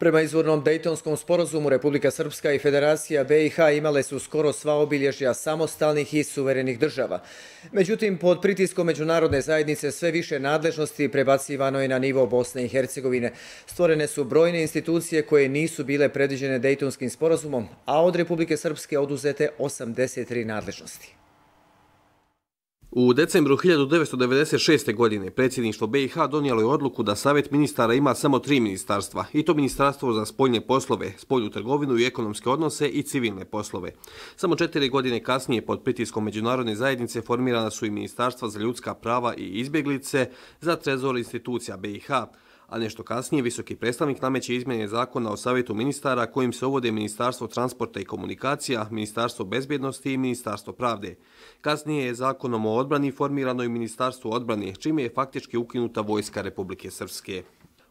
Prema izvornom Dejtonskom sporozumu Republika Srpska i Federacija BiH imale su skoro sva obilježja samostalnih i suverenih država. Međutim, pod pritiskom međunarodne zajednice sve više nadležnosti prebacivano je na nivo Bosne i Hercegovine. Stvorene su brojne institucije koje nisu bile predviđene Dejtonskim sporozumom, a od Republike Srpske oduzete 83 nadležnosti. U decembru 1996. godine predsjedništvo BiH donijelo je odluku da Savjet ministara ima samo tri ministarstva, i to Ministarstvo za spoljne poslove, spolju trgovinu i ekonomske odnose i civilne poslove. Samo četiri godine kasnije pod pritiskom međunarodne zajednice formirana su i Ministarstva za ljudska prava i izbjeglice za trezor institucija BiH, a nešto kasnije visoki predstavnik nameće izmjenje zakona o savjetu ministara kojim se uvode Ministarstvo transporta i komunikacija, Ministarstvo bezbjednosti i Ministarstvo pravde. Kasnije je zakonom o odbrani formirano i Ministarstvo odbrane, čime je faktički ukinuta Vojska Republike Srpske.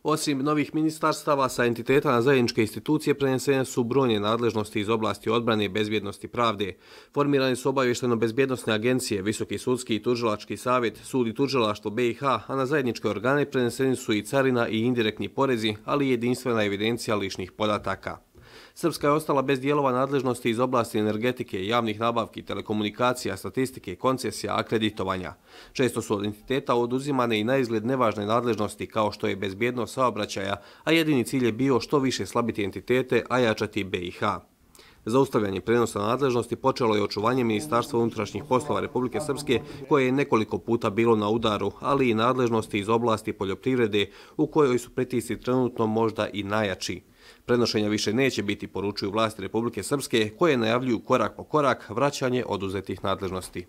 Osim novih ministarstava, sa entiteta na zajedničke institucije prenesene su brojne nadležnosti iz oblasti odbrane, i bezbjednosti, pravde. Formirane su obavješteno-bezbjednostne agencije, Visoki sudski i tužilački savjet, sud i tužilaštvo BiH, a na zajedničke organe preneseni su i carina i indirektni porezi, ali i jedinstvena evidencija lišnih podataka. Srpska je ostala bez dijelova nadležnosti iz oblasti energetike, javnih nabavki, telekomunikacija, statistike, koncesija, akreditovanja. Često su od entiteta oduzimane i na izgled nevažne nadležnosti kao što je bezbjednost saobraćaja, a jedini cilj je bio što više slabiti entitete, a jačati BiH. Zaustavljanje prenosa nadležnosti počelo je očuvanje Ministarstva unutrašnjih poslova Republike Srpske, koje je nekoliko puta bilo na udaru, ali i nadležnosti iz oblasti poljoprivrede u kojoj su pritisi trenutno možda i najjačiji. Prenošenja više neće biti, poručuju vlasti Republike Srpske, koje najavljuju korak po korak vraćanje oduzetih nadležnosti.